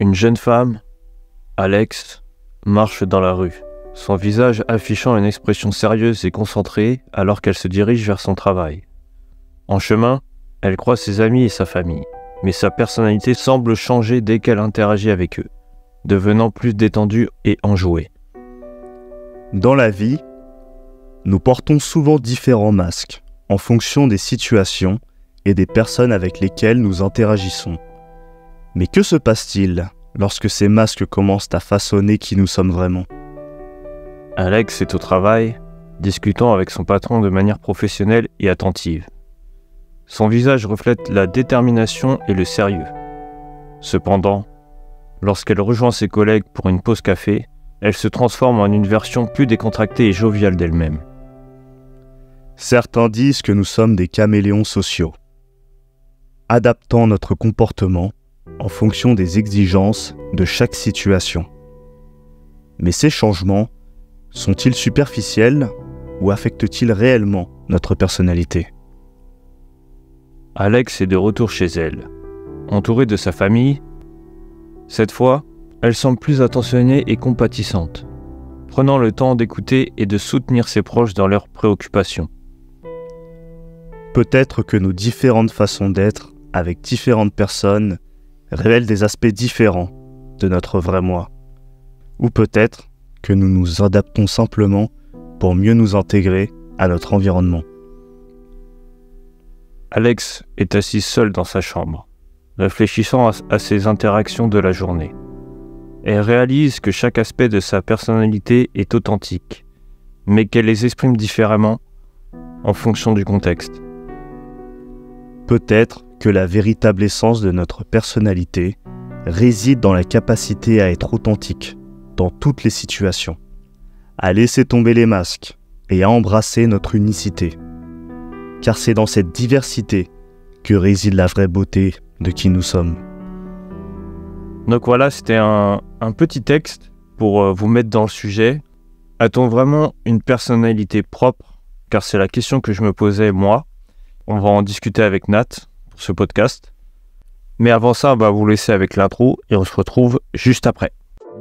Une jeune femme, Alex, marche dans la rue, son visage affichant une expression sérieuse et concentrée alors qu'elle se dirige vers son travail. En chemin, elle croit ses amis et sa famille, mais sa personnalité semble changer dès qu'elle interagit avec eux, devenant plus détendue et enjouée. Dans la vie, nous portons souvent différents masques en fonction des situations et des personnes avec lesquelles nous interagissons. Mais que se passe-t-il lorsque ces masques commencent à façonner qui nous sommes vraiment Alex est au travail, discutant avec son patron de manière professionnelle et attentive. Son visage reflète la détermination et le sérieux. Cependant, lorsqu'elle rejoint ses collègues pour une pause café, elle se transforme en une version plus décontractée et joviale d'elle-même. Certains disent que nous sommes des caméléons sociaux, adaptant notre comportement en fonction des exigences de chaque situation. Mais ces changements sont-ils superficiels ou affectent-ils réellement notre personnalité Alex est de retour chez elle, entourée de sa famille. Cette fois, elle semble plus attentionnée et compatissante, prenant le temps d'écouter et de soutenir ses proches dans leurs préoccupations. Peut-être que nos différentes façons d'être avec différentes personnes révèle des aspects différents de notre vrai moi. Ou peut-être que nous nous adaptons simplement pour mieux nous intégrer à notre environnement. Alex est assis seul dans sa chambre, réfléchissant à, ses interactions de la journée. Elle réalise que chaque aspect de sa personnalité est authentique, mais qu'elle les exprime différemment en fonction du contexte. Peut-être que la véritable essence de notre personnalité réside dans la capacité à être authentique dans toutes les situations, à laisser tomber les masques et à embrasser notre unicité. Car c'est dans cette diversité que réside la vraie beauté de qui nous sommes. Donc voilà, c'était un, petit texte pour euh, vous mettre dans le sujet. A-t-on vraiment une personnalité propre Car c'est la question que je me posais moi. On va en discuter avec Nat ce podcast. Mais avant ça, on va vous laisser avec l'intro et on se retrouve juste après.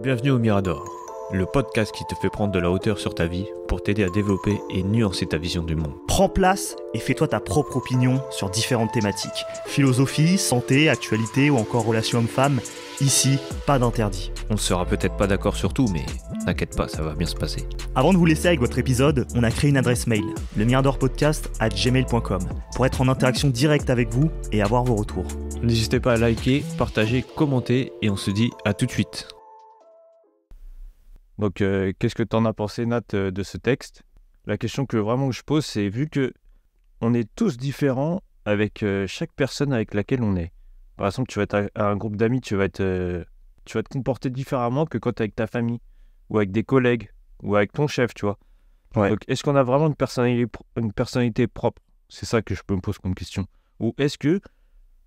Bienvenue au Mirador le podcast qui te fait prendre de la hauteur sur ta vie pour t'aider à développer et nuancer ta vision du monde. Prends place et fais-toi ta propre opinion sur différentes thématiques. Philosophie, santé, actualité ou encore relations hommes-femmes, ici, pas d'interdit. On ne sera peut-être pas d'accord sur tout, mais n'inquiète pas, ça va bien se passer. Avant de vous laisser avec votre épisode, on a créé une adresse mail, le Podcast à gmail.com, pour être en interaction directe avec vous et avoir vos retours. N'hésitez pas à liker, partager, commenter et on se dit à tout de suite. Donc, euh, qu'est-ce que tu en as pensé, Nat, euh, de ce texte La question que vraiment je pose, c'est vu que on est tous différents avec euh, chaque personne avec laquelle on est. Par exemple, tu vas être à un groupe d'amis, tu vas être, tu vas te comporter différemment que quand tu es avec ta famille ou avec des collègues ou avec ton chef, tu vois. Donc, est-ce qu'on a vraiment une personnalité, propre C'est ça que je peux me poser comme question. Ou est-ce que,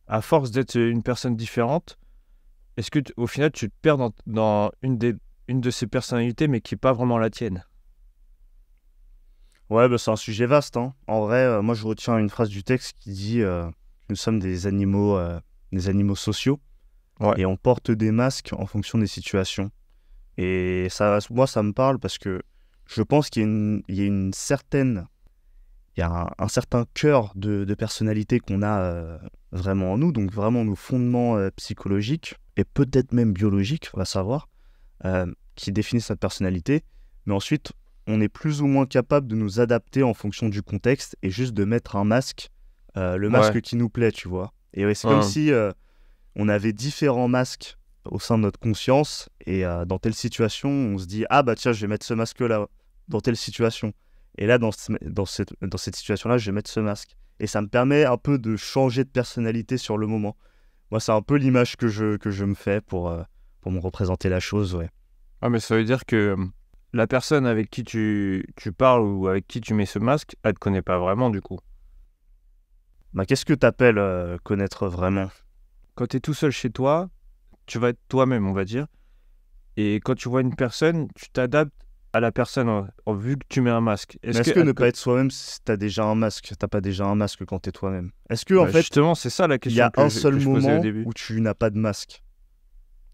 à force d'être une personne différente, est-ce que au final tu te perds dans une des une de ces personnalités, mais qui n'est pas vraiment la tienne Ouais, bah, c'est un sujet vaste. Hein. En vrai, euh, moi, je retiens une phrase du texte qui dit euh, Nous sommes des animaux, euh, des animaux sociaux et on porte des masques en fonction des situations. Et ça, moi, ça me parle parce que je pense qu'il y, a une, certaine. Il y a un, certain cœur de, de personnalité qu'on a vraiment en nous, donc vraiment nos fondements psychologiques et peut-être même biologiques, on va savoir, qui définissent notre personnalité, mais ensuite, on est plus ou moins capable de nous adapter en fonction du contexte et juste de mettre un masque, euh, le masque qui nous plaît, tu vois. Et c'est comme si euh, on avait différents masques au sein de notre conscience et euh, dans telle situation, on se dit ah bah tiens, je vais mettre ce masque-là dans telle situation. Et là, dans, dans cette, dans cette situation-là, je vais mettre ce masque. Et ça me permet un peu de changer de personnalité sur le moment. Moi, c'est un peu l'image que je, que je me fais pour, pour me représenter la chose, ouais. Ah, mais ça veut dire que euh, la personne avec qui tu, tu parles ou avec qui tu mets ce masque, elle te connaît pas vraiment du coup. Mais bah, qu'est-ce que tu appelles euh, connaître vraiment Quand tu es tout seul chez toi, tu vas être toi-même, on va dire. Et quand tu vois une personne, tu t'adaptes à la personne en, vu que tu mets un masque. Est-ce que, ne pas être soi-même, t'as déjà un masque T'as pas déjà un masque quand t'es toi-même Est-ce que en bah, fait, justement, c'est ça la question. Il y a un seul moment où tu n'as pas de masque.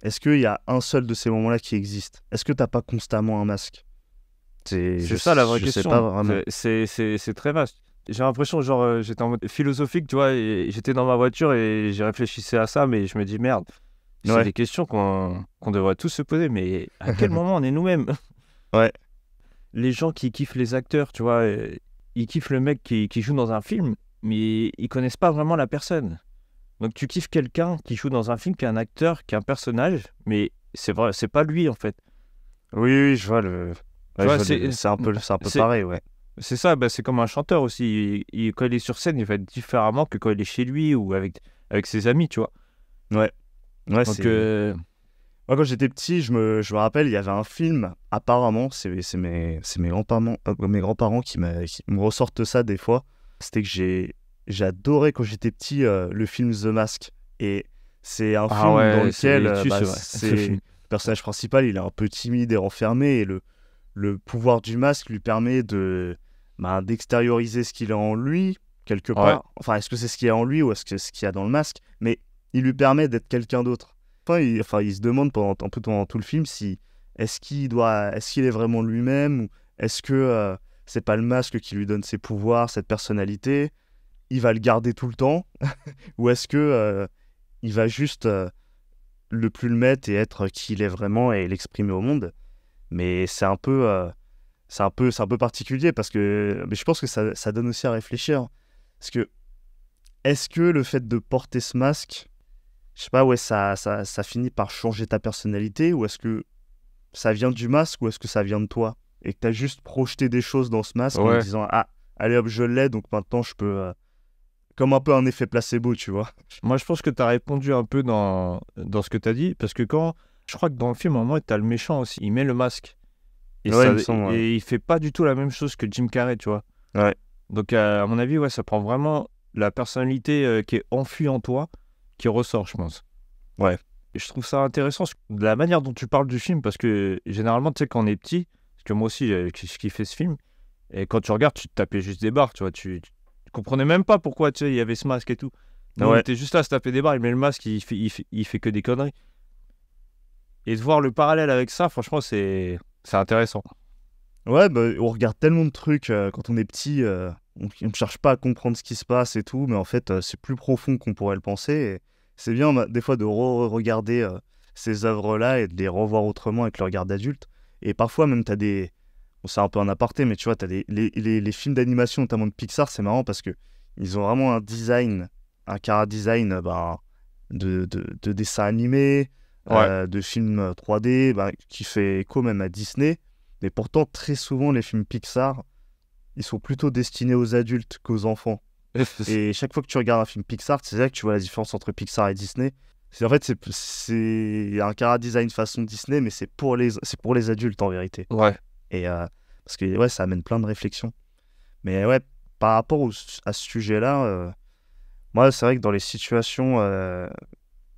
Est-ce qu'il y a un seul de ces moments-là qui existe Est-ce que tu n'as pas constamment un masque C'est ça la vraie question. C'est très vaste. J'ai l'impression, genre, euh, j'étais en mode philosophique, tu vois, j'étais dans ma voiture et j'ai réfléchissais à ça, mais je me dis merde. C'est des questions qu'on devrait tous se poser, mais à quel moment on est nous-mêmes Ouais. Les gens qui kiffent les acteurs, tu vois, euh, ils kiffent le mec qui, qui joue dans un film, mais ils connaissent pas vraiment la personne. Donc tu kiffes quelqu'un qui joue dans un film, qui est un acteur, qui est un personnage, mais c'est vrai, c'est pas lui en fait. Oui, oui, je vois le. c'est un peu, un peu pareil, ouais. C'est ça, bah, c'est comme un chanteur aussi. Il, quand il est sur scène, il va être différemment que quand il est chez lui ou avec, avec ses amis, tu vois. Ouais. Ouais, Donc, euh, Moi, quand j'étais petit, je me, je me rappelle, il y avait un film, apparemment, c'est mes, mes grands-parents euh, grands qui me ressortent ça des fois. C'était que j'ai J'adorais quand j'étais petit euh, le film The Mask. Et c'est un film dans lequel le personnage principal, il est un peu timide et renfermé. Et le, le pouvoir du masque lui permet de bah, d'extérioriser ce qu'il a en lui, quelque part. Enfin, est-ce que c'est ce qu'il y a en lui ou est-ce que c'est ce qu'il y a dans le masque Mais il lui permet d'être quelqu'un d'autre. Enfin il, enfin, il se demande pendant un peu tout le film si est-ce qu'il doit, est-ce qu'il est vraiment lui-même ou est-ce que euh, c'est pas le masque qui lui donne ses pouvoirs, cette personnalité il va le garder tout le temps Ou est-ce que euh, il va juste euh, le plus le mettre et être qui il est vraiment et l'exprimer au monde Mais c'est un peu, euh, c'est un peu, c'est un peu particulier parce que mais je pense que ça, donne aussi à réfléchir. Parce que est-ce que le fait de porter ce masque, je sais pas, ouais, ça, ça, ça finit par changer ta personnalité ou est-ce que ça vient du masque ou est-ce que ça vient de toi et que tu as juste projeté des choses dans ce masque en disant ah allez hop je l'ai donc maintenant je peux comme un peu un effet placebo, tu vois. Moi, je pense que tu as répondu un peu dans, dans ce que tu as dit, parce que quand. Je crois que dans le film, à un moment, tu as le méchant aussi, il met le masque. Et, il fait pas du tout la même chose que Jim Carrey, tu vois. Ouais. Donc, à, mon avis, ouais, ça prend vraiment la personnalité euh, qui est enfuie en toi qui ressort, je pense. Ouais. Et je trouve ça intéressant de la manière dont tu parles du film, parce que généralement, tu sais, quand on est petit, parce que moi aussi, je euh, fait ce film, et quand tu regardes, tu te tapais juste des barres, tu vois, tu, comprenais même pas pourquoi, tu il y avait ce masque et tout. non on était juste là à se taper des barres, met le masque, il fait, il fait, que des conneries. Et de voir le parallèle avec ça, franchement, c'est intéressant. Ouais, bah, on regarde tellement de trucs euh, quand on est petit, euh, on ne cherche pas à comprendre ce qui se passe et tout, mais en fait, euh, c'est plus profond qu'on pourrait le penser. C'est bien, des fois, de regarder ces œuvres-là et de les revoir autrement avec le regard d'adulte. Et parfois, même, tu as des, c'est un peu un aparté, mais tu vois, as les, les, les, films d'animation, notamment de Pixar, c'est marrant parce que ils ont vraiment un design, un cara design bah, de, de, de dessins animés, euh, de films 3D, euh, ben, qui fait écho même à Disney. Mais pourtant, très souvent, les films Pixar, ils sont plutôt destinés aux adultes qu'aux enfants. et chaque fois que tu regardes un film Pixar, c'est là que tu vois la différence entre Pixar et Disney. C'est en fait c'est un cara design façon Disney, mais c'est pour les c'est pour les adultes en vérité. Ouais. Et euh, parce que ouais, ça amène plein de réflexions. Mais ouais, par rapport à ce sujet-là, euh, moi, c'est vrai que dans les situations, euh,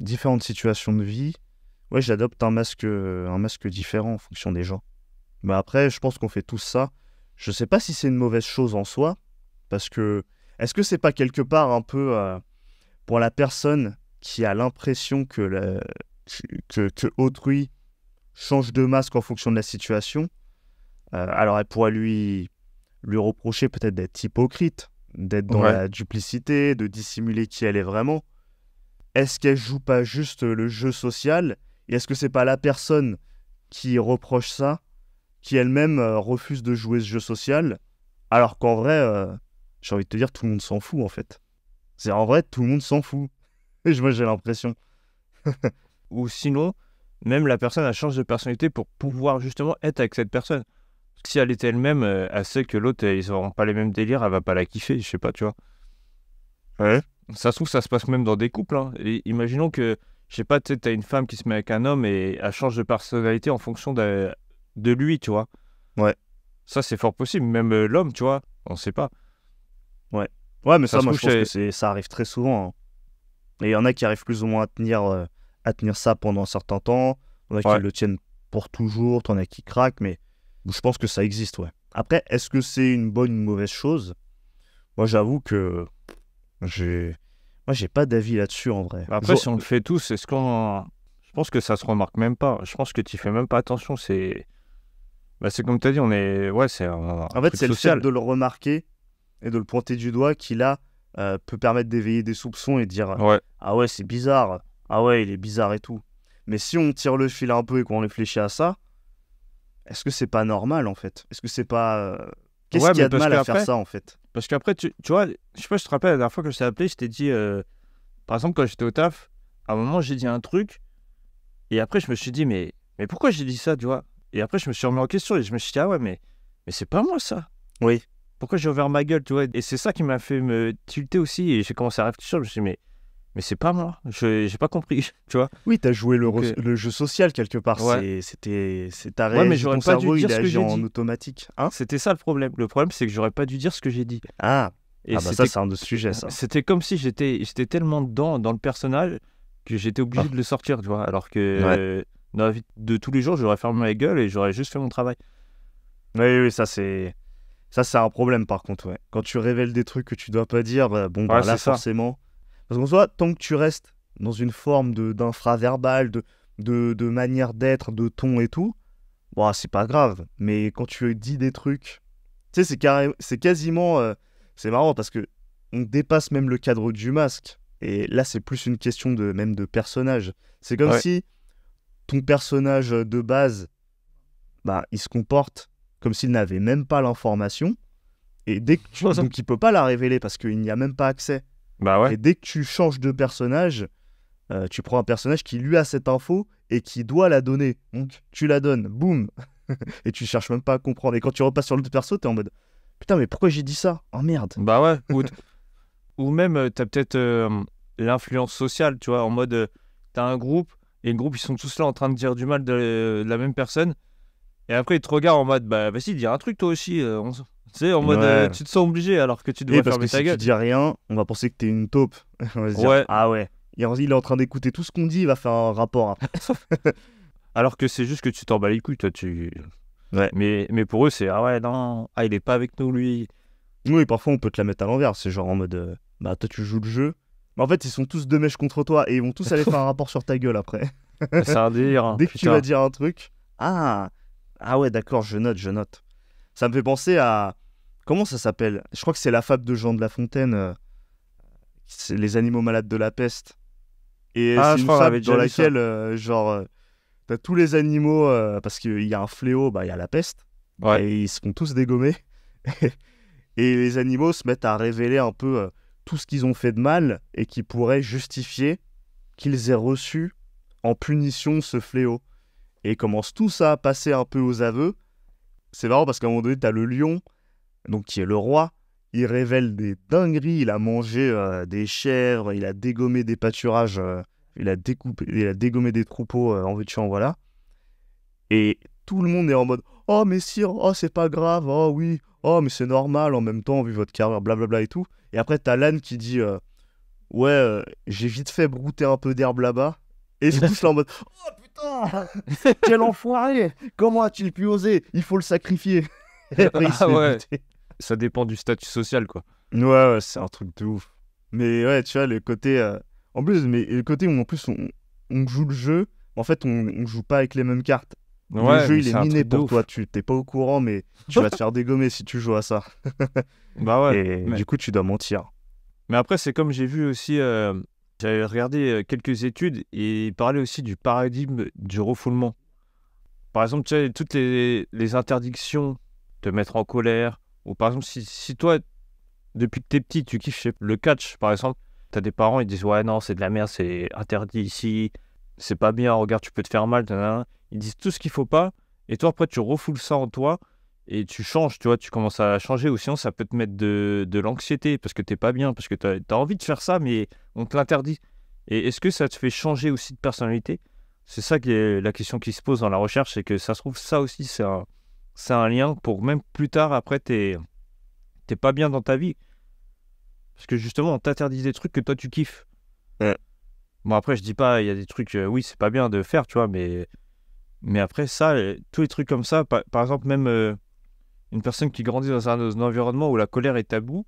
différentes situations de vie, ouais, j'adopte un masque, un masque différent en fonction des gens. Mais après, je pense qu'on fait tous ça. Je sais pas si c'est une mauvaise chose en soi, parce que est-ce que c'est pas quelque part un peu pour la personne qui a l'impression que, que, que autrui change de masque en fonction de la situation, euh, alors, elle pourrait lui, lui reprocher peut-être d'être hypocrite, d'être dans la duplicité, de dissimuler qui elle est vraiment. Est-ce qu'elle joue pas juste le jeu social Et est-ce que c'est pas la personne qui reproche ça, qui elle-même euh, refuse de jouer ce jeu social, alors qu'en vrai, euh, j'ai envie de te dire, tout le monde s'en fout en fait. C'est en vrai, tout le monde s'en fout. Et moi, j'ai l'impression. Ou sinon, même la personne, a changé de personnalité pour pouvoir justement être avec cette personne si elle était elle-même, euh, elle sait que l'autre, euh, ils n'auront pas les mêmes délires, elle va pas la kiffer, je sais pas, tu vois. Ouais. Ça se trouve, ça se passe même dans des couples. Hein. imaginons que, je sais pas, tu as une femme qui se met avec un homme et elle change de personnalité en fonction de, lui, tu vois. Ouais. Ça, c'est fort possible. Même euh, l'homme, tu vois, on sait pas. Ouais. Ouais, mais ça, moi, je pense que ça arrive très souvent. Hein. Et il y en a qui arrivent plus ou moins à tenir, à tenir ça pendant un certain temps. Il y en a qui le tiennent pour toujours. en a qui craquent, mais je pense que ça existe, ouais. Après, est-ce que c'est une bonne ou une mauvaise chose Moi, j'avoue que j'ai. Moi, j'ai pas d'avis là-dessus en vrai. Après, si on le fait tous, est-ce qu'on. Je pense que ça se remarque même pas. Je pense que tu fais même pas attention. C'est. Bah, c'est comme tu as dit, on est. Ouais, c'est. En fait, c'est le fait de le remarquer et de le pointer du doigt qui, là, euh, peut permettre d'éveiller des soupçons et de dire Ah ouais, c'est bizarre. Ah ouais, il est bizarre et tout. Mais si on tire le fil un peu et qu'on réfléchit à ça, est-ce que c'est pas normal en fait Est-ce que c'est pas. Euh, qu'est-ce qu'il y a de mal à faire ça en fait Parce qu'après, tu, tu, vois, je sais pas si te rappelles, la dernière fois que je t'ai appelé, je t'ai dit, euh, par exemple, quand j'étais au taf, à un moment, j'ai dit un truc, et après, je me suis dit, mais, mais pourquoi j'ai dit ça, tu vois Et après, je me suis remis en question, et je me suis dit, ah ouais, mais, mais c'est pas moi ça. Oui. Pourquoi j'ai ouvert ma gueule, tu vois Et c'est ça qui m'a fait me tilter aussi, et j'ai commencé à réfléchir, je me suis dit, mais mais c'est pas moi, j'ai pas compris, tu vois. Oui, t'as joué le, euh, jeu social quelque part, c'était c'est ta ouais, mais j'aurais pas dû dire ce que j'ai en automatique. Hein c'était ça le problème. Le problème c'est que j'aurais pas dû dire ce que j'ai dit. Ah. ah et bah, ça c'est un autre sujet ça. C'était comme si j'étais j'étais tellement dedans dans le personnage que j'étais obligé ah. de le sortir, tu vois, alors que euh, dans vie de tous les jours, j'aurais fermé ma gueule et j'aurais juste fait mon travail. Oui, oui, ça c'est ça c'est un problème par contre, ouais. Quand tu révèles des trucs que tu dois pas dire, bah, bon bah, là forcément parce qu'en soi, tant que tu restes dans une forme dinfra de, de, de, manière d'être, de ton et tout, c'est pas grave. Mais quand tu dis des trucs, tu sais, c'est quasiment. Euh, c'est marrant parce que on dépasse même le cadre du masque. Et là, c'est plus une question de même de personnage. C'est comme si ton personnage de base, bah, il se comporte comme s'il n'avait même pas l'information. Et dès que tu... donc il peut pas la révéler parce qu'il n'y a même pas accès. Bah et dès que tu changes de personnage, euh, tu prends un personnage qui lui a cette info et qui doit la donner. Donc tu la donnes, boum, et tu cherches même pas à comprendre. Et quand tu repasses sur l'autre perso, t'es en mode putain, mais pourquoi j'ai dit ça Oh merde. Bah ouais. Ou, ou même euh, t'as peut-être euh, l'influence sociale, tu vois, en mode t'as un groupe et le groupe ils sont tous là en train de dire du mal de, la même personne. Et après ils te regardent en mode bah vas-y dis un truc toi aussi. Tu sais, en mode, euh, tu te sens obligé alors que tu devrais Et parce que si tu dis rien, on va penser que t'es une taupe. on va dire, Ouais. ah ouais. Il est en train d'écouter tout ce qu'on dit, il va faire un rapport Alors que c'est juste que tu t'en bats les couilles, toi. Tu... Ouais. Mais, mais pour eux, c'est Ah ouais, non, ah, il est pas avec nous, lui. Oui, parfois on peut te la mettre à l'envers. C'est genre en mode, euh, bah toi tu joues le jeu. Mais en fait, ils sont tous deux mèches contre toi et ils vont tous aller faire un rapport sur ta gueule après. C'est un délire. Hein, Dès que tu vas dire un truc, ah, ah ouais, d'accord, je note, je note. Ça me fait penser à. Comment ça s'appelle Je crois que c'est la fable de Jean de La Fontaine. Euh, c'est les animaux malades de la peste. Et ah, c'est une fable dans laquelle, euh, genre, euh, t'as tous les animaux. parce qu'il y a un fléau, bah, il y a la peste. Et ils se font tous dégommer. et les animaux se mettent à révéler un peu tout ce qu'ils ont fait de mal et qui pourrait justifier qu'ils aient reçu en punition ce fléau. Et ils commencent tous à passer un peu aux aveux c'est marrant parce qu'à un moment donné, t'as le lion, donc qui est le roi. Il révèle des dingueries. Il a mangé euh, des chèvres, il a dégommé des pâturages, euh, il, a découpé, il a dégommé des troupeaux euh, en veux en voilà. Et tout le monde est en mode Oh, mais sire, oh, c'est pas grave, oh oui, oh, mais c'est normal en même temps, vu votre carrière, blablabla et tout. Et après, t'as l'âne qui dit Ouais, j'ai vite fait brouter un peu d'herbe là-bas. Et c'est tout en mode Oh putain putain Quel enfoiré Comment a-t-il pu oser Il faut le sacrifier. ah, ouais. Ça dépend du statut social, quoi. Ouais, ouais c'est un truc de ouf. Mais ouais, tu vois, le côté. Euh, en plus, mais le côté où en plus on, joue le jeu, en fait, on, ne joue pas avec les mêmes cartes. le jeu, il est, miné pour toi. Tu t'es pas au courant, mais tu vas te faire dégommer si tu joues à ça. bah ouais. Et du coup, tu dois mentir. Mais après, c'est comme j'ai vu aussi euh, j'avais regardé euh, quelques études et il parlait aussi du paradigme du refoulement. Par exemple, tu sais, toutes les, interdictions, te mettre en colère, ou par exemple, si, toi, depuis que t'es petit, tu kiffes le catch, par exemple, t'as des parents, ils disent Ouais, non, c'est de la merde, c'est interdit ici, c'est pas bien, regarde, tu peux te faire mal, Ils disent tout ce qu'il faut pas, et toi, après, tu refoules ça en toi, et tu changes, tu vois, tu commences à changer, ou sinon ça peut te mettre de, l'anxiété parce que t'es pas bien, parce que t'as envie de faire ça, mais on te l'interdit. Et est-ce que ça te fait changer aussi de personnalité C'est ça qui est la question qui se pose dans la recherche, c'est que ça se trouve, ça aussi, c'est un, un, lien pour même plus tard, après, t'es pas bien dans ta vie. Parce que justement, on t'interdit des trucs que toi tu kiffes. Bon, après, je dis pas, il y a des trucs, euh, oui, c'est pas bien de faire, tu vois, mais, mais après, ça, euh, tous les trucs comme ça, par, exemple, même. Euh, une personne qui grandit dans un, environnement où la colère est tabou,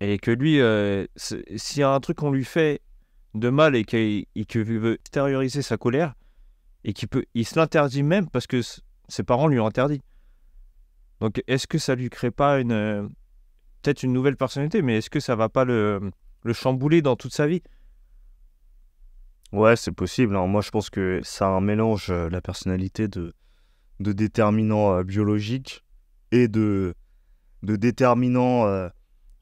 et que lui, euh, s'il y a un truc qu'on lui fait de mal et qu'il veut extérioriser sa colère, et qu'il peut, il se l'interdit même parce que ses parents lui ont interdit. Donc, est-ce que ça lui crée pas une euh, peut-être une nouvelle personnalité, mais est-ce que ça va pas le, chambouler dans toute sa vie Ouais, c'est possible. Hein. moi, je pense que ça un mélange, euh, la personnalité de, de déterminants biologiques et de, déterminants euh,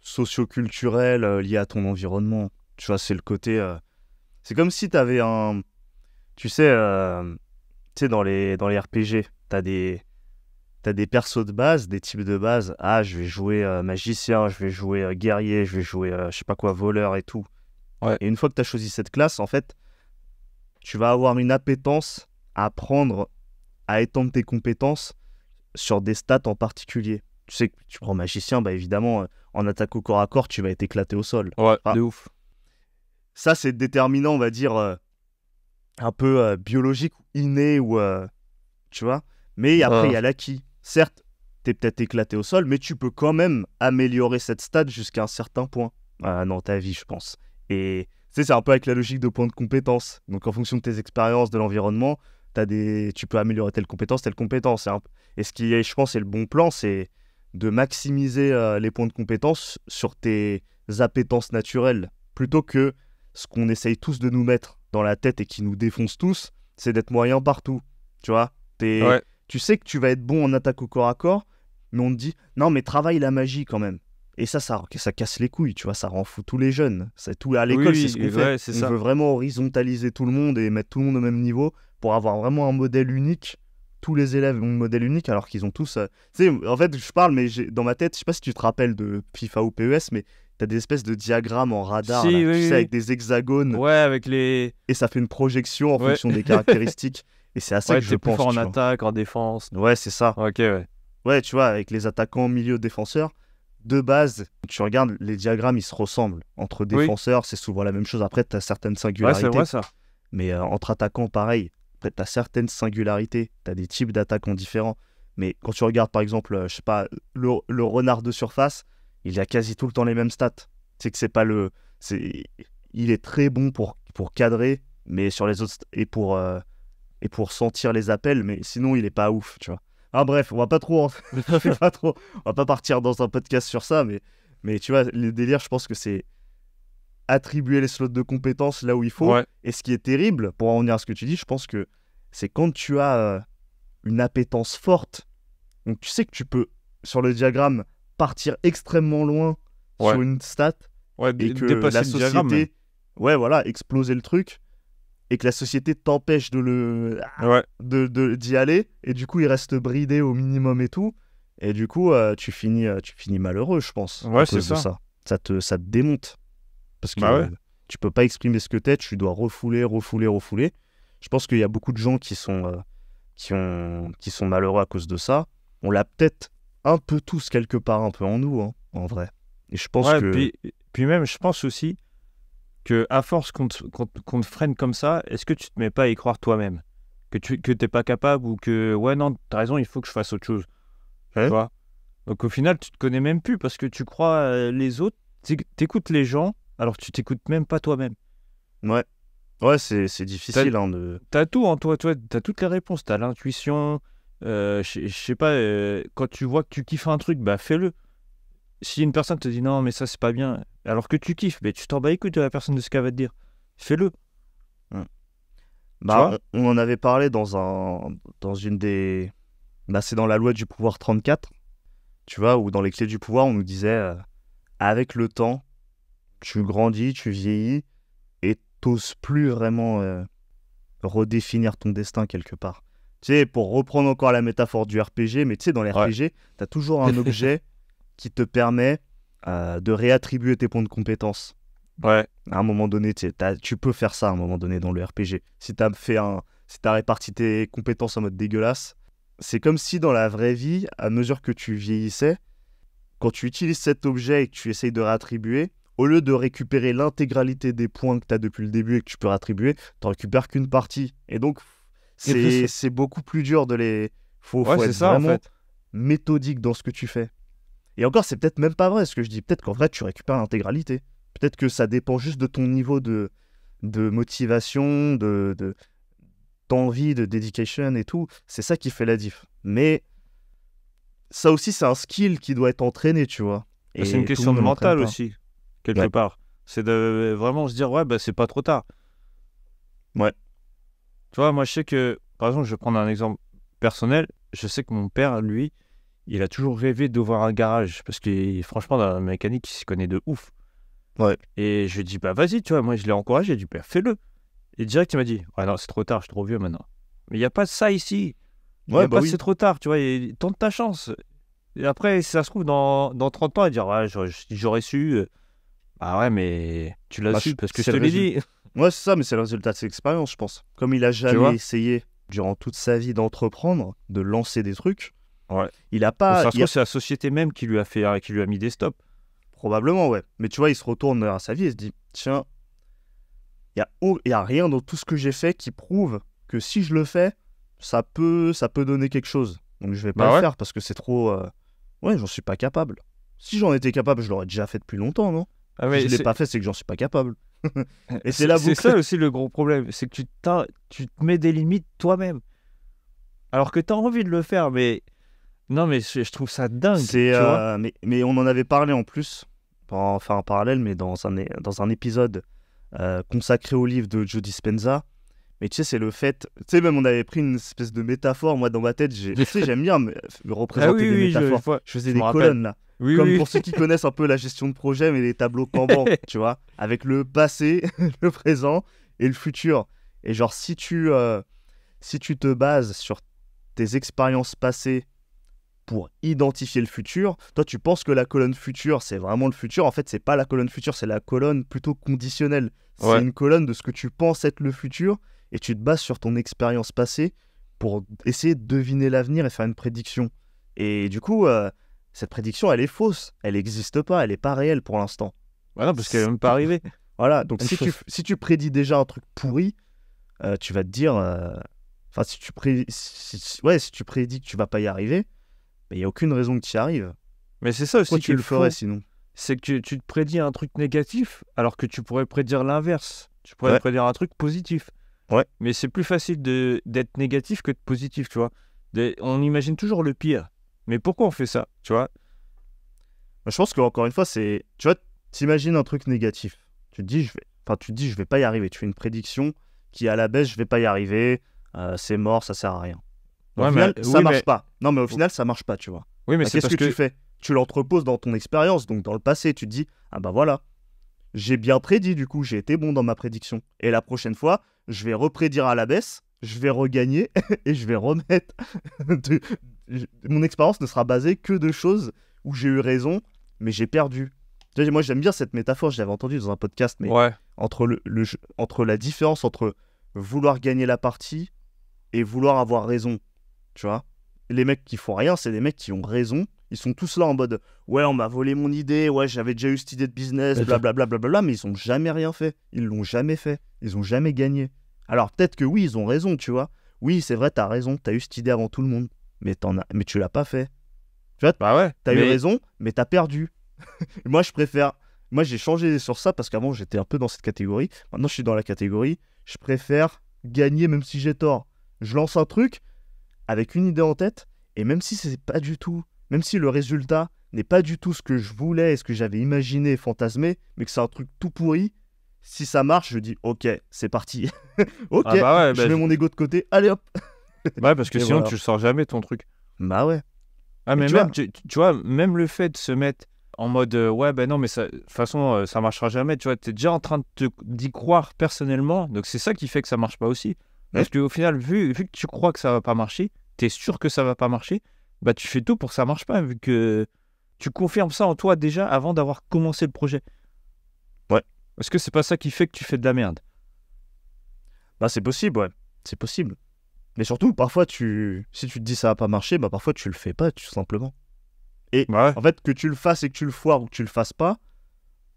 socioculturels euh, liés à ton environnement. Tu vois, c'est le côté. Euh, c'est comme si tu avais un. Tu sais, tu dans, les, dans les RPG, tu as des. T'as des persos de base, des types de base. Ah, je vais jouer magicien, je vais jouer guerrier, je vais jouer, je sais pas quoi, voleur et tout. Et une fois que tu as choisi cette classe, en fait, tu vas avoir une appétence à apprendre, à étendre tes compétences sur des stats en particulier. Tu sais que tu prends magicien, bah évidemment, euh, en attaque au corps à corps, tu vas être éclaté au sol. Ouais, de ouf. Ça, c'est déterminant, on va dire, euh, un peu euh, biologique, inné, ou tu vois. Mais après, il y a l'acquis. Certes, t'es peut-être éclaté au sol, mais tu peux quand même améliorer cette stat jusqu'à un certain point dans ta vie, je pense. Et tu c'est un peu avec la logique de points de compétence. Donc, en fonction de tes expériences, de l'environnement, as des... tu peux améliorer telle compétence, telle compétence. C'est un... Et ce qui, est, je pense, c'est le bon plan, c'est de maximiser euh, les points de compétence sur tes appétences naturelles, plutôt que ce qu'on essaye tous de nous mettre dans la tête et qui nous défonce tous, c'est d'être moyen partout. Tu vois Tu sais que tu vas être bon en attaque au corps à corps, mais on te dit non, mais travaille la magie quand même. Et ça, ça, ça casse les couilles, tu vois, ça rend fou tous les jeunes. C'est tout à l'école, c'est ce qu'on fait. on veut vraiment horizontaliser tout le monde et mettre tout le monde au même niveau pour avoir vraiment un modèle unique tous les élèves ont un modèle unique alors qu'ils ont tous. Euh, en fait, je parle, mais dans ma tête, je sais pas si tu te rappelles de FIFA ou PES, mais t'as des espèces de diagrammes en radar, tu sais, avec des hexagones. Ouais, avec les. Et ça fait une projection en fonction des caractéristiques. Et c'est à ça que je pense. en attaque, en défense. Ouais, c'est ça. Ok, ouais. Ouais, tu vois, avec les attaquants, milieu, défenseurs, de base, tu regardes, les diagrammes, ils se ressemblent. Entre défenseurs, c'est souvent la même chose. Après, tu as certaines singularités. Ouais, c'est vrai ça. Mais euh, entre attaquants, pareil. Après, tu as certaines singularités, tu as des types d'attaquants différents. Mais quand tu regardes, par exemple, euh, je sais pas, le, renard de surface, il a quasi tout le temps les mêmes stats. C'est que c'est pas le. c'est, il est très bon pour, pour cadrer, mais sur les autres. Et pour, euh, et pour sentir les appels, mais sinon, il est pas ouf, tu vois. Ah, bref, on va pas trop. On, pas trop, on va pas partir dans un podcast sur ça, mais, mais tu vois, le délire, je pense que c'est attribuer les slots de compétences là où il faut. Et ce qui est terrible, pour en revenir à ce que tu dis, je pense que c'est quand tu as euh, une appétence forte, donc tu sais que tu peux, sur le diagramme, partir extrêmement loin sur une stat, et que la société, ouais voilà, exploser le truc, et que la société t'empêche de le, ah, de, d'y aller, et du coup il reste bridé au minimum et tout, et du coup euh, tu finis, euh, tu finis malheureux, je pense. Ouais, c'est ça. ça. Ça te, ça te démonte. Parce bah que tu peux pas exprimer ce que t'es, tu dois refouler, refouler, refouler. Je pense qu'il y a beaucoup de gens qui sont, euh, qui, ont, qui sont malheureux à cause de ça. On l'a peut-être un peu tous quelque part, un peu en nous, hein, en vrai. Et je pense que. Puis, même, je pense aussi que à force qu'on te, freine comme ça, est-ce que tu te mets pas à y croire toi-même Que tu que t'es pas capable ou que ouais non, tu as raison, il faut que je fasse autre chose. Tu vois Donc au final, tu te connais même plus parce que tu crois euh, les autres, t'écoutes les gens alors tu t'écoutes même pas toi-même. Ouais. Ouais, c'est, c'est difficile. T'as, hein, de... t'as tout en toi, tu as toutes les réponses. T'as l'intuition. Euh, je sais pas, euh, quand tu vois que tu kiffes un truc, bah fais-le. Si une personne te dit non, mais ça c'est pas bien, alors que tu kiffes, mais tu t'en bats écoute la personne de ce qu'elle va te dire. Fais-le. Hum. Bah, on, en avait parlé dans, un, dans une des. Bah, c'est dans la loi du pouvoir 34, tu vois, ou dans les clés du pouvoir, on nous disait euh, avec le temps, tu grandis, tu vieillis et t'oses plus vraiment euh, redéfinir ton destin quelque part. Tu sais, pour reprendre encore la métaphore du RPG, mais tu sais, dans les RPG, tu as toujours un objet qui te permet euh, de réattribuer tes points de compétence. Ouais. À un moment donné, tu, peux faire ça à un moment donné dans le RPG. Si tu as, un, si as réparti tes compétences en mode dégueulasse, c'est comme si dans la vraie vie, à mesure que tu vieillissais, quand tu utilises cet objet et que tu essayes de réattribuer, au lieu de récupérer l'intégralité des points que tu as depuis le début et que tu peux rattribuer, tu récupères qu'une partie. Et donc, c'est beaucoup plus dur de les. Faut, faut être vraiment méthodique dans ce que tu fais. Et encore, c'est peut-être même pas vrai ce que je dis. Peut-être qu'en vrai, tu récupères l'intégralité. Peut-être que ça dépend juste de ton niveau de, de motivation, de, de envie, de dedication et tout. C'est ça qui fait la diff. Mais ça aussi, c'est un skill qui doit être entraîné, tu vois. C'est une question de mental aussi quelque part. C'est de vraiment se dire, ouais, ben c'est pas trop tard. Ouais. Tu vois, moi, je sais que, par exemple, je vais prendre un exemple personnel. Je sais que mon père, lui, il a toujours rêvé d'ouvrir un garage parce qu'il, franchement, dans la mécanique, il s'y connaît de ouf. Ouais. Et je lui ai bah, vas-y, tu vois, moi, je l'ai encouragé. du dit, bah, fais-le. Et direct, il m'a dit, ouais, non, c'est trop tard, je suis trop vieux maintenant. Mais il n'y a pas ça ici. ouais, bah c'est trop tard, tu vois, il tente ta chance. Et après, ça se trouve, dans, dans 30 ans, il dira, ouais, j'aurais su. Euh, ah ouais, mais tu l'as bah, su parce que je te l'ai dit. Ouais, c'est ça, mais c'est le résultat de ses expériences, je pense. Comme il a jamais essayé durant toute sa vie d'entreprendre, de lancer des trucs, ouais. il a pas. Ça se trouve, c'est la société même qui lui a fait, qui lui a mis des stops. Probablement, ouais. Mais tu vois, il se retourne vers sa vie et se dit tiens, il n'y a, a, rien dans tout ce que j'ai fait qui prouve que si je le fais, ça peut, ça peut donner quelque chose. Donc je vais pas bah le faire parce que c'est trop. Euh, ouais, j'en suis pas capable. Si j'en étais capable, je l'aurais déjà fait depuis longtemps, non ah si je ne l'ai pas fait, c'est que j'en suis pas capable. et c'est là C'est ça aussi le gros problème, c'est que tu, tu te mets des limites toi-même. Alors que tu as envie de le faire, mais. Non, mais je, trouve ça dingue. Euh, mais, on en avait parlé en plus, enfin en parallèle, mais dans un, dans un épisode euh, consacré au livre de Joe Dispenza. Mais tu sais, c'est le fait. Tu sais, même on avait pris une espèce de métaphore. Moi, dans ma tête, j'ai, tu sais, j'aime bien me, représenter ah des oui, métaphores. Je, faisais des colonnes là. Comme pour ceux qui connaissent un peu la gestion de projet, mais les tableaux Kanban, tu vois, avec le passé, le présent et le futur. Et genre, si tu, euh, si tu te bases sur tes expériences passées pour identifier le futur, toi, tu penses que la colonne future, c'est vraiment le futur. En fait, c'est pas la colonne future, c'est la colonne plutôt conditionnelle. C'est une colonne de ce que tu penses être le futur et tu te bases sur ton expérience passée pour essayer de deviner l'avenir et faire une prédiction. Et du coup, euh, cette prédiction, elle est fausse. Elle n'existe pas, elle n'est pas réelle pour l'instant. Voilà, bah parce qu'elle n'est même pas arrivée. voilà, donc si tu, si tu, prédis déjà un truc pourri, euh, tu vas te dire. Euh, enfin, si, tu prédis, si, tu prédis tu vas pas y arriver, il n'y a aucune raison que tu y arrives. Mais c'est ça aussi. Pourquoi tu le ferais sinon C'est que tu, te prédis un truc négatif alors que tu pourrais prédire l'inverse. Tu pourrais prédire un truc positif. Ouais. Mais c'est plus facile d'être négatif que de positif, tu vois. on imagine toujours le pire. Mais pourquoi on fait ça, tu vois Je pense que encore une fois, c'est, tu vois, t'imagines un truc négatif. Tu te dis, je vais, enfin, tu dis, je vais pas y arriver. Tu fais une prédiction qui à la baisse, je vais pas y arriver. Euh, c'est mort, ça sert à rien. ça marche pas. Non, mais au final, ça marche pas, tu vois. Oui, mais bah, c'est qu'est-ce que, tu fais Tu l'entreposes dans ton expérience, donc dans le passé. Tu te dis, ah bah voilà, j'ai bien prédit, du coup, j'ai été bon dans ma prédiction. Et la prochaine fois, je vais reprédire à la baisse, je vais regagner et je vais remettre mon expérience ne sera basée que de choses où j'ai eu raison, mais j'ai perdu. Moi, j'aime bien cette métaphore, J'avais entendu dans un podcast, mais entre, le, entre la différence entre vouloir gagner la partie et vouloir avoir raison, tu vois. Les mecs qui font rien, c'est des mecs qui ont raison. Ils sont tous là en mode ouais, on m'a volé mon idée, ouais, j'avais déjà eu cette idée de business, blablabla, bla, bla, bla, mais ils ont jamais rien fait. Ils l'ont jamais fait. Ils ont jamais gagné. Alors peut-être que oui, ils ont raison, tu vois. Oui, c'est vrai, t'as raison, t'as eu cette idée avant tout le monde mais, en as, mais tu l'as pas fait. Tu vois, bah ouais, t'as eu raison, mais tu as perdu. moi, je préfère. Moi, j'ai changé sur ça parce qu'avant, j'étais un peu dans cette catégorie. Maintenant, je suis dans la catégorie. Je préfère gagner même si j'ai tort. Je lance un truc avec une idée en tête et même si c'est pas du tout, même si le résultat n'est pas du tout ce que je voulais ce que j'avais imaginé fantasmé, mais que c'est un truc tout pourri, si ça marche, je dis ok, c'est parti. ok, ah bah je bah mets mon ego de côté, allez hop. Ouais, parce que sinon, tu sors jamais ton truc. Bah ouais. Ah, mais, tu même, vois... Tu, vois, même le fait de se mettre en mode euh, ouais, ben non, mais ça, de toute façon, euh, ça marchera jamais, tu vois, tu es déjà en train d'y croire personnellement, donc c'est ça qui fait que ça marche pas aussi. Parce qu'au final, vu, vu que tu crois que ça va pas marcher, T'es sûr que ça va pas marcher, bah tu fais tout pour que ça marche pas, vu que tu confirmes ça en toi déjà avant d'avoir commencé le projet. Ouais. Est-ce que c'est pas ça qui fait que tu fais de la merde Bah c'est possible, ouais. C'est possible. Mais surtout, parfois, tu, si tu te dis ça va pas marché, bah parfois tu le fais pas, tout simplement. Et bah en fait, que tu le fasses et que tu le foires ou que tu le fasses pas,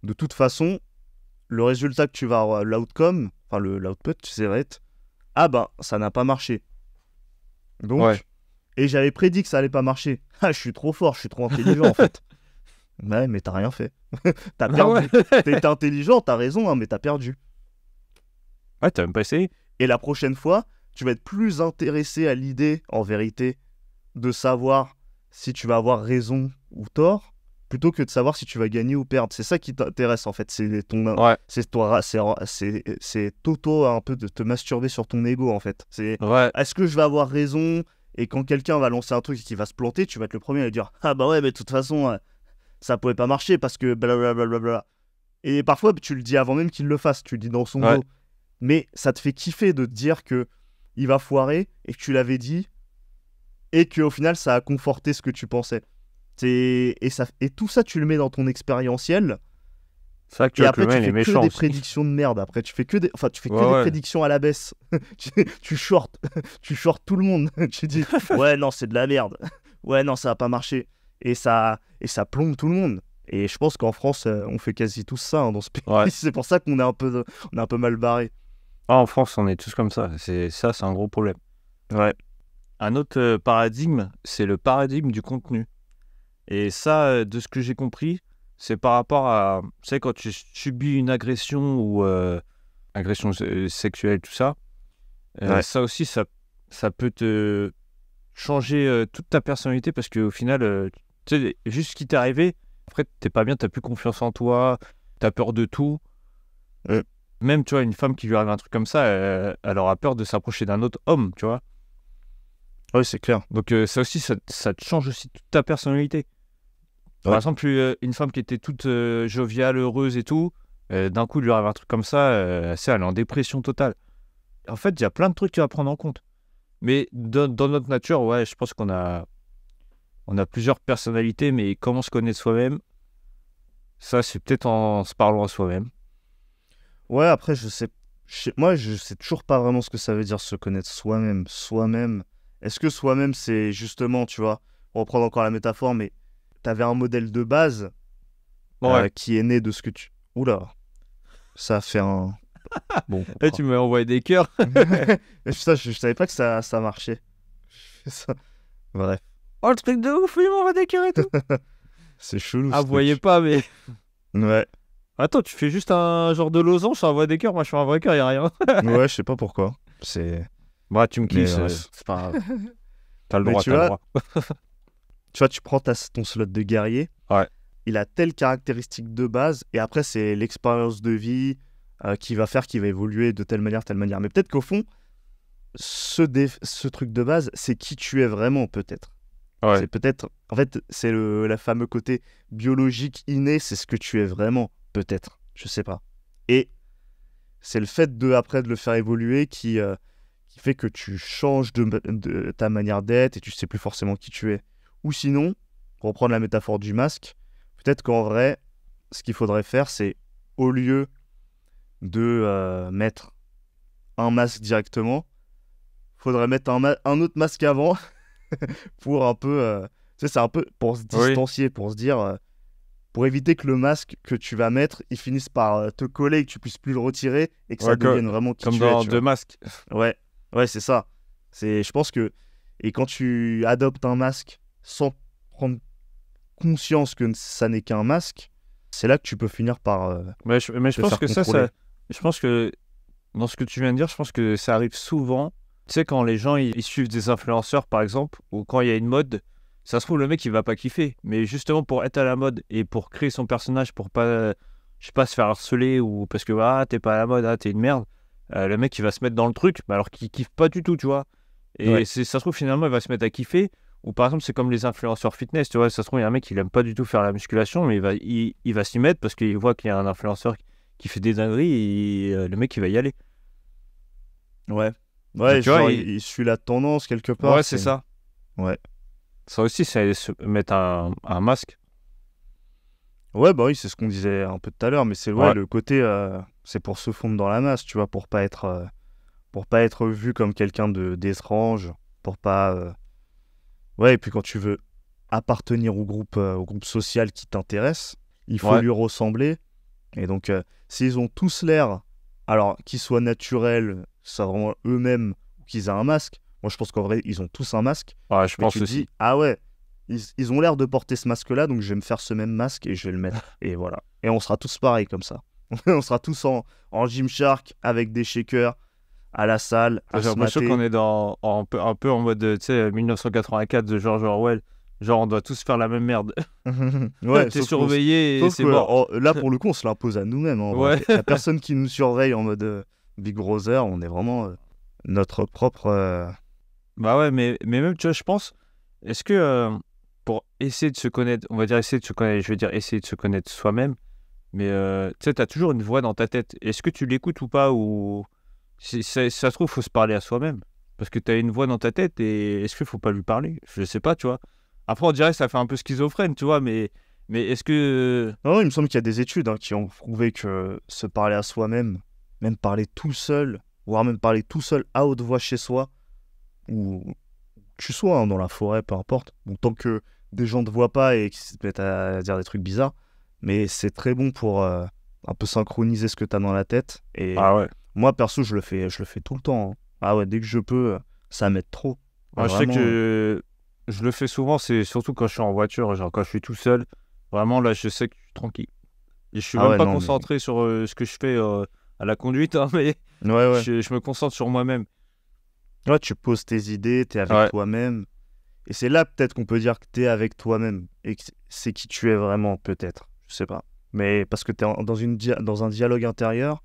de toute façon, le résultat que tu vas avoir, l'outcome, enfin le, l'output, tu sais, va être Ah ben, ça n'a pas marché. Donc, et j'avais prédit que ça allait pas marcher. Ah, je suis trop fort, je suis trop intelligent en fait. Ouais, mais t'as rien fait. t'as ah perdu. t'es, intelligent, t'as raison, hein, mais t'as perdu. Ouais, t'as même pas essayé. Et la prochaine fois, tu vas être plus intéressé à l'idée, en vérité, de savoir si tu vas avoir raison ou tort, plutôt que de savoir si tu vas gagner ou perdre. C'est ça qui t'intéresse, en fait. C'est ton. C'est toi. C'est Toto un peu de te masturber sur ton ego, en fait. C'est. Est-ce que je vais avoir raison Et quand quelqu'un va lancer un truc et qu'il va se planter, tu vas être le premier à dire Ah bah ouais, mais de toute façon, euh, ça pouvait pas marcher parce que blablabla. Et parfois, tu le dis avant même qu'il le fasse. Tu le dis dans son dos. Mais ça te fait kiffer de te dire que il va foirer et que tu l'avais dit et que au final ça a conforté ce que tu pensais. Et, ça, et tout ça, tu le mets dans ton expérientiel. ça que tu et après, tu fais que des prédictions de merde. Après, tu fais que des, enfin, tu fais que prédictions à la baisse. tu, shorts tu tout le monde. tu dis, ouais, non, c'est de la merde. Ouais, non, ça va pas marché Et ça, et ça plombe tout le monde. Et je pense qu'en France, euh, on fait quasi tout ça hein, dans ce pays. C'est pour ça qu'on est un peu, on est un peu mal barré. Ah, en France, on est tous comme ça. C'est ça, c'est un gros problème. Ouais. Un autre euh, paradigme, c'est le paradigme du contenu. Et ça, euh, de ce que j'ai compris, c'est par rapport à, tu sais, quand tu subis une agression ou euh, agression sexuelle, tout ça, ça aussi, ça, ça peut te changer toute ta personnalité parce qu'au final, tu sais, juste ce qui t'est arrivé, après, t'es pas bien, t'as plus confiance en toi, t'as peur de tout même, tu vois, une femme qui lui arrive un truc comme ça, euh, elle, aura peur de s'approcher d'un autre homme, tu vois. Oui, c'est clair. Donc, euh, ça aussi, ça, te change aussi toute ta personnalité. Par exemple, euh, une femme qui était toute joviale, heureuse et tout, d'un coup, lui arrive un truc comme ça, elle est en dépression totale. En fait, il y a plein de trucs à prendre en compte. Mais dans, notre nature, ouais, je pense qu'on a, on a plusieurs personnalités, mais comment se connaître soi-même, ça, c'est peut-être en se parlant à soi-même Ouais, après, je sais. Moi, je sais toujours pas vraiment ce que ça veut dire se connaître soi-même. Soi-même. Est-ce que soi-même, c'est justement, tu vois, on reprend encore la métaphore, mais t'avais un modèle de base euh, qui est né de ce que tu. Oula, ça fait un. Bon. Eh, tu m'as envoyé des cœurs. je, savais pas que ça, ça marchait. Je ça. Bref, Oh, le truc de ouf, il m'envoie des cœurs et tout. c'est chelou. Ah, vous voyez pas, mais. Ouais. Attends, tu fais juste un genre de losange, un vrai des cœurs, moi je suis un vrai cœur, n'y a rien. ouais, je sais pas pourquoi. C'est. Bah, tu me kisses. Euh, c'est pas. le droit, tu as le droit. tu vois, tu prends ta... ton slot de guerrier. Ouais. Il a telle caractéristique de base, et après, c'est l'expérience de vie euh, qui va faire qu'il va évoluer de telle manière, telle manière. Mais peut-être qu'au fond, ce, ce truc de base, c'est qui tu es vraiment, peut-être. Ouais. C'est peut-être. En fait, c'est le la fameux côté biologique inné, c'est ce que tu es vraiment. Peut-être, je sais pas. Et c'est le fait de après de le faire évoluer qui, euh, fait que tu changes de, ta manière d'être et tu sais plus forcément qui tu es. Ou sinon, pour reprendre la métaphore du masque, peut-être qu'en vrai, ce qu'il faudrait faire, c'est au lieu de euh, mettre un masque directement, faudrait mettre un, autre masque avant pour un peu, euh, tu sais, c'est un peu pour se distancier, pour se dire, pour éviter que le masque que tu vas mettre, il finisse par euh, te coller et que tu puisses plus le retirer et que ça devienne vraiment qui comme tu deux masques. Ouais, ouais, c'est ça. C'est, je pense que et quand tu adoptes un masque sans prendre conscience que ça n'est qu'un masque, c'est là que tu peux finir par. Euh, mais je, pense que ça, ça, je pense que dans ce que tu viens de dire, je pense que ça arrive souvent. Tu sais, quand les gens ils suivent des influenceurs, par exemple, ou quand il y a une mode, ça se trouve, le mec, il va pas kiffer. Mais justement, pour être à la mode et pour créer son personnage, pour pas, je pas, se faire harceler ou parce que, ah, t'es pas à la mode, ah, t'es une merde, euh, le mec, il va se mettre dans le truc, mais alors qu'il kiffe pas du tout, tu vois. Et ça se trouve, finalement, il va se mettre à kiffer. Ou par exemple, c'est comme les influenceurs fitness, tu vois, ça se trouve, il y a un mec, qui aime pas du tout faire la musculation, mais il va, il, va s'y mettre parce qu'il voit qu'il y a un influenceur qui fait des dingueries et euh, le mec, il va y aller. Ouais. Ouais, tu vois, il... suit la tendance quelque part. Ouais, c'est ça. Ouais. Ça aussi, c'est se mettre un, masque. Ouais, bah oui, c'est ce qu'on disait un peu tout à l'heure, mais c'est ouais, le côté, euh, c'est pour se fondre dans la masse, tu vois, pour pas être, euh, pour pas être vu comme quelqu'un de d'étrange, pour pas, euh, ouais, et puis quand tu veux appartenir au groupe, au groupe social qui t'intéresse, il faut lui ressembler, et donc s'ils ont tous l'air, alors qu'ils soient naturels, ça vraiment eux-mêmes, ou qu'ils aient un masque, moi, je pense qu'en vrai, ils ont tous un masque. je pense aussi. ah ouais, ils, ont l'air de porter ce masque-là, donc je vais me faire ce même masque et je vais le mettre. et voilà. Et on sera tous pareils comme ça. on sera tous en, en shark avec des shakers à la salle. J'ai l'impression qu'on est dans, un peu en mode, tu sais, 1984 de George Orwell. Genre, on doit tous faire la même merde. ouais, t'es surveillé et c'est Là, pour le coup, on se l'impose à nous-mêmes. Il hein, La personne qui nous surveille en mode euh, Big Brother, on est vraiment euh, notre propre. Euh, bah ouais, mais, même, tu vois, je pense, est-ce que euh, pour essayer de se connaître, on va dire essayer de se connaître, je veux dire essayer de se connaître soi-même, mais euh, tu sais, t'as toujours une voix dans ta tête. Est-ce que tu l'écoutes ou pas ou si, ça, se trouve, faut se parler à soi-même. Parce que t'as une voix dans ta tête et est-ce qu'il faut pas lui parler Je sais pas, tu vois. Après, on dirait que ça fait un peu schizophrène, tu vois, mais, mais est-ce que. Non, ah il me semble qu'il y a des études hein, qui ont prouvé que se parler à soi-même, même parler tout seul, voire même parler tout seul à haute voix chez soi, où tu sois hein, dans la forêt, peu importe. tant que des gens ne te voient pas et qu'ils se mettent à dire des trucs bizarres, mais c'est très bon pour euh, un peu synchroniser ce que tu as dans la tête. Et ah moi, perso, je le fais, je le fais tout le temps. Hein. Ah ouais, dès que je peux, ça m'aide trop. Ah, je sais que hein. je le fais souvent, c'est surtout quand je suis en voiture, genre quand je suis tout seul. Vraiment, là, je sais que je suis tranquille. je suis ah même pas concentré sur euh, ce que je fais euh, à la conduite, mais je, me concentre sur moi-même tu poses tes idées, tu es avec toi-même. Et c'est là peut-être qu'on peut dire que tu es avec toi-même et c'est qui tu es vraiment, peut-être. Je sais pas. Mais parce que tu es dans, dans un dialogue intérieur,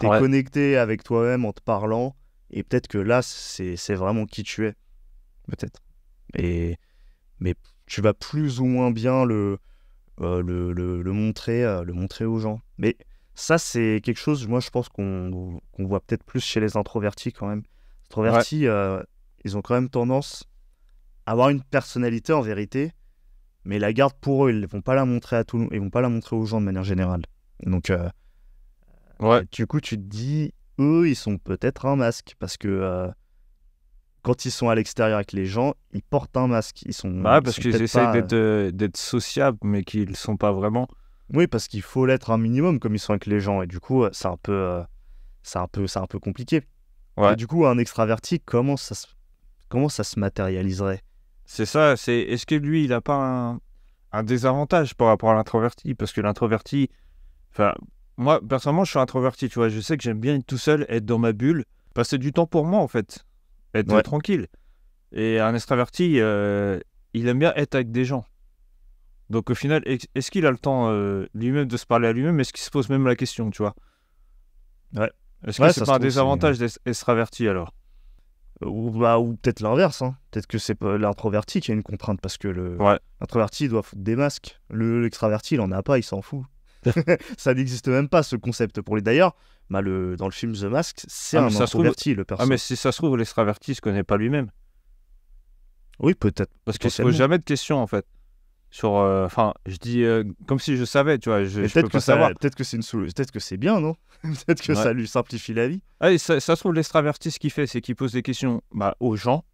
tu connecté avec toi-même en te parlant. Et peut-être que là, c'est vraiment qui tu es. Peut-être. Et, mais tu vas plus ou moins bien le, euh, le, montrer, euh, le montrer aux gens. Mais ça, c'est quelque chose, moi, je pense qu'on voit peut-être plus chez les introvertis quand même. Extrovertis, euh, ils ont quand même tendance à avoir une personnalité en vérité, mais la garde pour eux, ils ne vont pas la montrer à tout, ils vont pas la montrer aux gens de manière générale. Donc, euh, ouais. du coup, tu te dis, eux, ils sont peut-être un masque parce que euh, quand ils sont à l'extérieur avec les gens, ils portent un masque. Ils sont. Bah parce qu'ils essayent d'être, sociables, mais qu'ils ne sont pas vraiment. Oui, parce qu'il faut l'être un minimum comme ils sont avec les gens, et du coup, c'est un peu, c'est un peu, c'est un peu compliqué du coup, un extraverti, comment ça se, comment ça se matérialiserait C'est ça, c'est est-ce que lui, il n'a pas un, désavantage par rapport à l'introverti Parce que l'introverti, enfin, moi, personnellement, je suis introverti, tu vois, je sais que j'aime bien être tout seul, être dans ma bulle, passer du temps pour moi, en fait, être tranquille. Et un extraverti, euh, il aime bien être avec des gens. Donc au final, est-ce qu'il a le temps euh, lui-même de se parler à lui-même Est-ce qu'il se pose même la question, tu vois Ouais. Est-ce que c'est pas un désavantage extraverti alors euh, ou, bah, ou peut-être l'inverse. Hein. Peut-être que c'est l'introverti qui a une contrainte parce que l'introverti doit foutre des masques. L'extraverti, il en a pas, il s'en fout. ça n'existe même pas ce concept pour les. D'ailleurs, bah, le, dans le film The Mask, c'est ah, un introverti le personnage. Ah, mais si ça se trouve, l'extraverti se connaît pas lui-même. Oui, peut-être. Parce qu'il se pose jamais de questions en fait sur euh, enfin je dis euh, comme si je savais tu vois peut-être que c'est une peut-être que c'est bien non peut-être que ça lui simplifie la vie ah, ça, se trouve l'extraverti ce qu'il fait c'est qu'il pose des questions bah, aux gens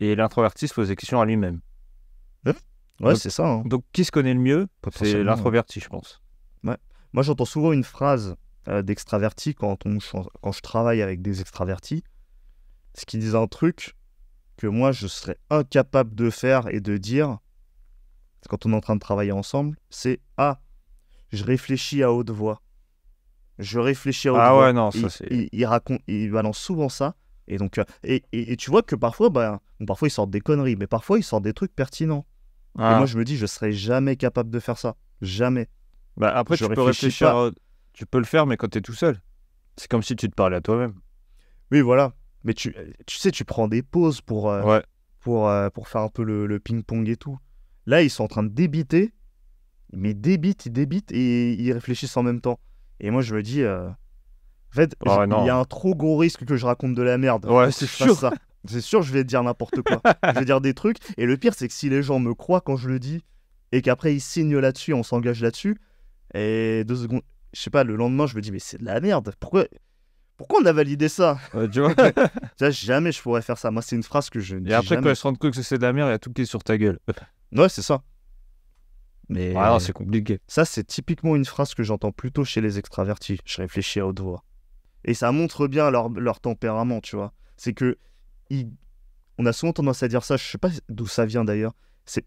et l'introverti se pose des questions à lui-même hein? ouais, c'est ça hein. donc qui se connaît le mieux c'est l'introverti je pense hein. ouais. moi j'entends souvent une phrase euh, d'extraverti quand on quand je travaille avec des extravertis ce qui disent un truc que moi je serais incapable de faire et de dire quand on est en train de travailler ensemble, c'est Ah, je réfléchis à haute voix. Je réfléchis à haute ah voix. Ah ouais, non, ça c'est. Il, raconte, il balance souvent ça. Et donc, euh, et, et, tu vois que parfois, ben, parfois ils sortent des conneries, mais parfois ils sortent des trucs pertinents. Et ah. moi, je me dis, je serais jamais capable de faire ça. Jamais. Bah, après, tu peux réfléchir. Tu peux le faire, mais quand tu es tout seul. C'est comme si tu te parlais à toi-même. Oui, voilà. Mais tu, tu sais, tu prends des pauses pour, euh, pour, euh, pour faire un peu le ping-pong et tout. Là, ils sont en train de débiter, mais débite, ils et ils réfléchissent en même temps. Et moi, je me dis, euh, en fait, oh, il y a un trop gros risque que je raconte de la merde. Ouais, c'est sûr. Ça. C'est sûr, je vais dire n'importe quoi. je vais dire des trucs. Et le pire, c'est que si les gens me croient quand je le dis et qu'après ils signent là-dessus, on s'engage là-dessus, et deux secondes, je sais pas, le lendemain, je me dis, mais c'est de la merde. Pourquoi, pourquoi on a validé ça Tu vois Jamais je pourrais faire ça. Moi, c'est une phrase que je ne Et après, quand ils se rendent compte que c'est de la merde, il y a tout qui est sur ta gueule. Ouais, c'est ça. Mais ah, c'est compliqué. Ça, c'est typiquement une phrase que j'entends plutôt chez les extravertis. Je réfléchis à haute voix. Et ça montre bien leur, leur tempérament, tu vois. C'est que on a souvent tendance à dire ça. Je sais pas d'où ça vient d'ailleurs.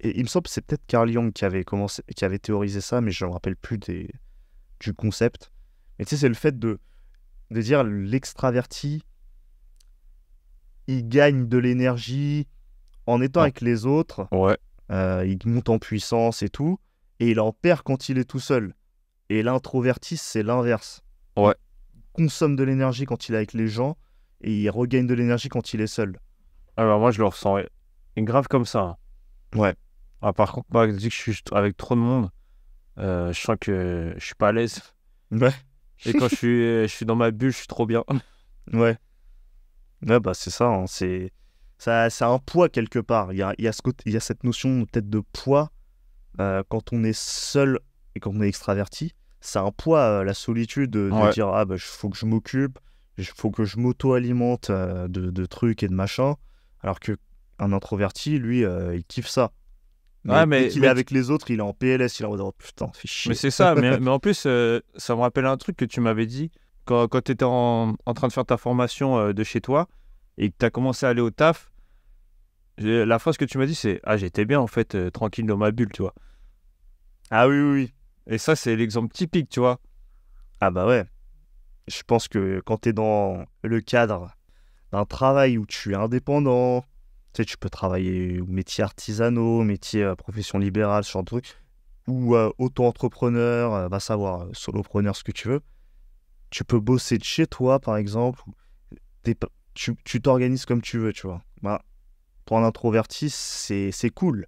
Il me semble que c'est peut-être Carl Jung qui avait, commencé, qui avait théorisé ça, mais je ne me rappelle plus des... du concept. Mais tu sais, c'est le fait de, de dire l'extraverti, il gagne de l'énergie en étant avec les autres. Ouais. Euh, il monte en puissance et tout, et il en perd quand il est tout seul. Et l'introverti, c'est l'inverse. Ouais. Il consomme de l'énergie quand il est avec les gens, et il regagne de l'énergie quand il est seul. Alors ah bah, moi, je le ressens grave comme ça. Hein. Ouais. Ah, par contre, moi, dès que je suis avec trop de monde, euh, je sens que je suis pas à l'aise. Ouais. Et quand je suis, euh, je suis dans ma bulle, je suis trop bien. Ouais. Ouais, bah c'est ça. Hein, c'est ça, ça a un poids quelque part. Il y a, y a, ce il y a cette notion peut-être de poids euh, quand on est seul et quand on est extraverti. Ça a un poids, euh, la solitude, de, dire Ah, bah, faut que je m'occupe, il faut que je m'auto-alimente euh, de, trucs et de machins. Alors que un introverti, lui, il kiffe ça. Mais, ouais, mais, il est avec les autres, il est en PLS, il est en mode oh, putain, fais chier. Mais c'est ça, mais, mais, en plus, ça me rappelle un truc que tu m'avais dit quand, tu étais en, en, train de faire ta formation de chez toi et que tu as commencé à aller au taf, la phrase que tu m'as dit, c'est Ah, j'étais bien en fait, euh, tranquille dans ma bulle, tu vois. Ah oui, oui, oui. Et ça, c'est l'exemple typique, tu vois. Ah bah ouais. Je pense que quand tu es dans le cadre d'un travail où tu es indépendant, tu sais, tu peux travailler métier artisanaux, métier euh, profession libérale, ce genre de truc, ou euh, auto-entrepreneur, va savoir, solopreneur, ce que tu veux. Tu peux bosser de chez toi, par exemple. Tu t'organises comme tu veux, tu vois. Bah, pour un introverti, c'est cool.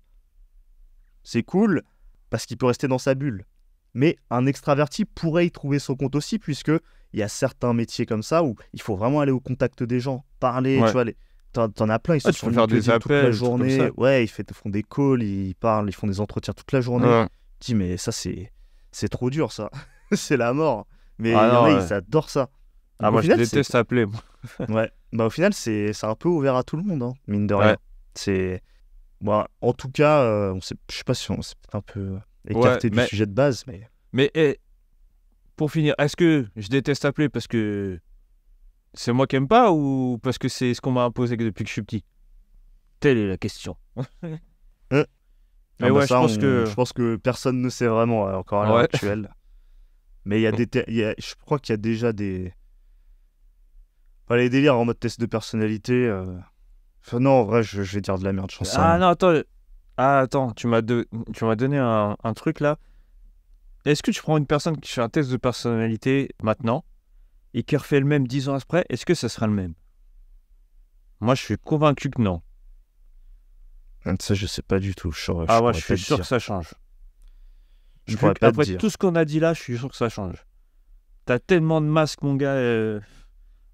C'est cool parce qu'il peut rester dans sa bulle. Mais un extraverti pourrait y trouver son compte aussi, puisque il y a certains métiers comme ça où il faut vraiment aller au contact des gens, parler, tu vois. T'en, as plein, ils ah, se font des appels toute la journée. Ouais, ils, font des calls, ils parlent, ils font des entretiens toute la journée. dis, mais ça, c'est, c'est trop dur, ça. c'est la mort. Mais ah il ils adorent ça. Ah, moi, je déteste appeler. ouais. Bah, au final, c'est un peu ouvert à tout le monde, hein, mine de rien. C'est. en tout cas, je euh, on sait... je sais pas si on s'est un peu écarté du sujet de base. Mais, mais eh, pour finir, est-ce que je déteste appeler parce que c'est moi qui aime pas ou parce que c'est ce qu'on m'a imposé depuis que je suis petit Telle est la question. Euh. Euh. Mais ah, bah, ouais, je pense que. Je pense que personne ne sait vraiment encore à l'heure actuelle. Mais il y a des. je crois qu'il y a déjà des les délires en mode test de personnalité. Euh. Enfin, non, en vrai, je, vais dire de la merde, Ah non, attends. Ah, attends, tu m'as donné un, truc là. Est-ce que tu prends une personne qui fait un test de personnalité maintenant et qui refait le même dix ans après Est-ce que ça sera le même Moi, je suis convaincu que non. Ah, ça, je sais pas du tout. Je, ah ouais, je suis sûr que ça change. Je après tout ce qu'on a dit là, je suis sûr que ça change. T'as tellement de masques, mon gars. Euh,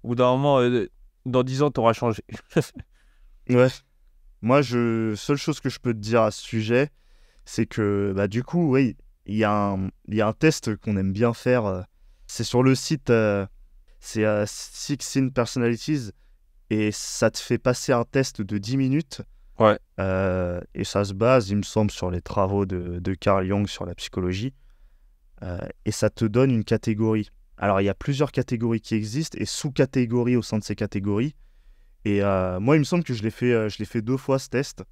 au bout d'un moment, euh, dans 10 ans, tu auras changé. ouais. Moi, je seule chose que je peux te dire à ce sujet, c'est que bah, du coup, oui, il y, y, a un test qu'on aime bien faire. Euh, c'est sur le site, euh, c'est à Six in Personalities, et ça te fait passer un test de 10 minutes. Ouais. et ça se base, il me semble, sur les travaux de, de Carl Jung sur la psychologie. et ça te donne une catégorie. Alors, il y a plusieurs catégories qui existent et sous-catégories au sein de ces catégories. Et euh, moi, il me semble que je l'ai fait, euh, je fait deux fois ce test.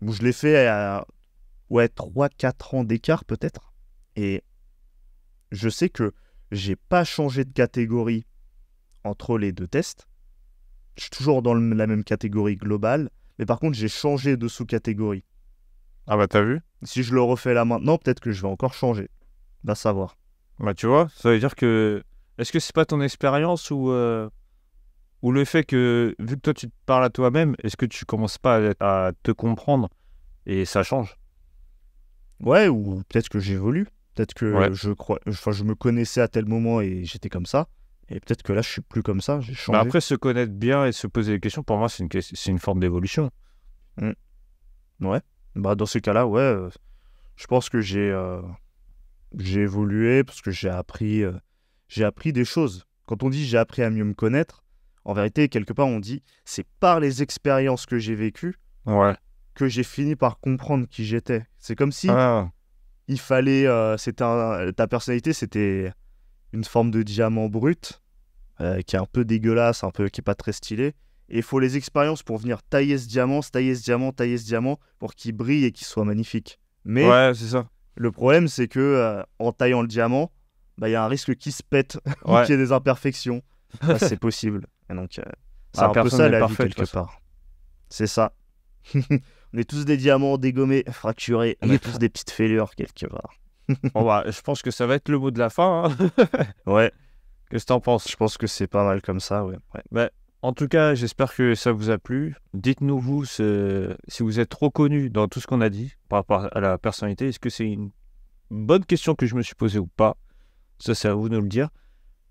Où je l'ai fait à euh, ouais, 3-4 ans d'écart peut-être. Et je sais que j'ai pas changé de catégorie entre les deux tests. Je suis toujours dans la même catégorie globale. Mais par contre, j'ai changé de sous-catégorie. Ah bah t'as vu Si je le refais là maintenant, peut-être que je vais encore changer. Va savoir. Bah, tu vois, ça veut dire que. Est-ce que c'est pas ton expérience ou, euh, ou le fait que, vu que toi tu te parles à toi-même, est-ce que tu commences pas à, te comprendre et ça change Ouais, ou peut-être que j'évolue. Peut-être que je crois, enfin, je me connaissais à tel moment et j'étais comme ça. Et peut-être que là, je suis plus comme ça. J'ai bah, changé. après, se connaître bien et se poser des questions, pour moi, c'est une, c'est une forme d'évolution. Mmh. Ouais. Bah, dans ce cas-là, ouais, euh, je pense que j'ai. Euh, j'ai évolué parce que j'ai appris, euh, j'ai appris des choses. Quand on dit j'ai appris à mieux me connaître, en vérité, quelque part, on dit c'est par les expériences que j'ai vécues que j'ai fini par comprendre qui j'étais. C'est comme si ah. il fallait. Euh, c'était ta personnalité, c'était une forme de diamant brut euh, qui est un peu dégueulasse, un peu qui est pas très stylé. Et il faut les expériences pour venir tailler ce diamant, tailler ce diamant, tailler ce diamant pour qu'il brille et qu'il soit magnifique. Mais ouais, c'est ça le problème, c'est que euh, en taillant le diamant, bah, il y a un risque qu'il se pète ou qu'il y ait des imperfections. c'est possible. Et donc, euh, c'est ça la parfait, quelque part. C'est ça. on est tous des diamants dégommés, fracturés. On est tous des petites fêlures quelque part. Bah, je pense que ça va être le mot de la fin. Hein. ouais. Qu'est-ce que t'en penses Je pense que c'est pas mal comme ça, ouais. ouais. En tout cas, j'espère que ça vous a plu. Dites-nous, vous, si vous êtes reconnu dans tout ce qu'on a dit par rapport à la personnalité. Est-ce que c'est une bonne question que je me suis posée ou pas Ça, c'est à vous de nous le dire.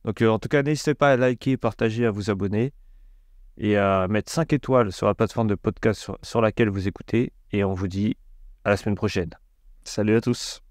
Donc, euh, en tout cas, n'hésitez pas à liker, partager, à vous abonner et à mettre 5 étoiles sur la plateforme de podcast sur laquelle vous écoutez. Et on vous dit à la semaine prochaine. Salut à tous.